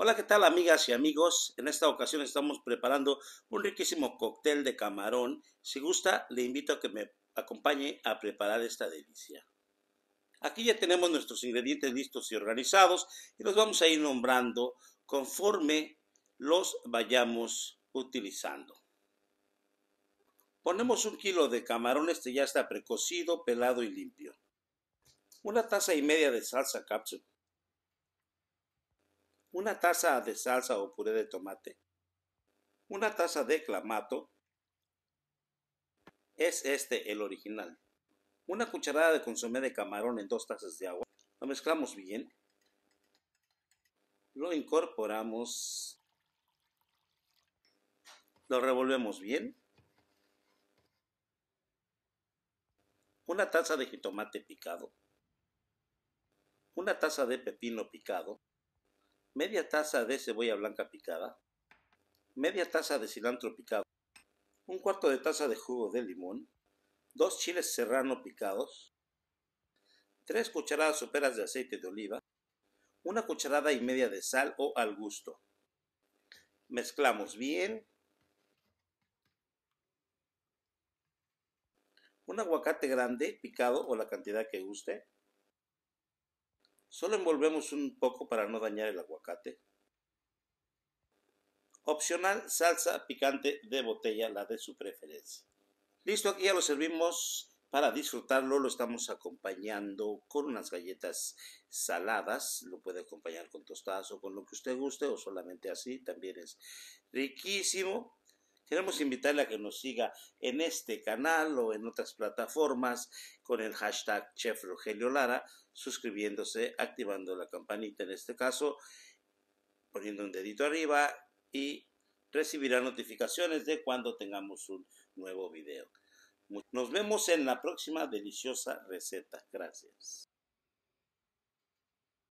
Hola, ¿qué tal amigas y amigos? En esta ocasión estamos preparando un riquísimo cóctel de camarón. Si gusta, le invito a que me acompañe a preparar esta delicia. Aquí ya tenemos nuestros ingredientes listos y organizados y los vamos a ir nombrando conforme los vayamos utilizando. Ponemos un kilo de camarón, este ya está precocido, pelado y limpio. Una taza y media de salsa cápsula una taza de salsa o puré de tomate, una taza de clamato, es este el original. Una cucharada de consomé de camarón en dos tazas de agua. Lo mezclamos bien. Lo incorporamos. Lo revolvemos bien. Una taza de jitomate picado. Una taza de pepino picado media taza de cebolla blanca picada, media taza de cilantro picado, un cuarto de taza de jugo de limón, dos chiles serrano picados, tres cucharadas soperas de aceite de oliva, una cucharada y media de sal o al gusto. Mezclamos bien. Un aguacate grande picado o la cantidad que guste. Solo envolvemos un poco para no dañar el aguacate. Opcional salsa picante de botella, la de su preferencia. Listo, aquí ya lo servimos para disfrutarlo. Lo estamos acompañando con unas galletas saladas. Lo puede acompañar con tostadas o con lo que usted guste o solamente así. También es riquísimo. Queremos invitarle a que nos siga en este canal o en otras plataformas con el hashtag Chef Rogelio Lara, suscribiéndose, activando la campanita en este caso, poniendo un dedito arriba y recibirá notificaciones de cuando tengamos un nuevo video. Nos vemos en la próxima deliciosa receta. Gracias.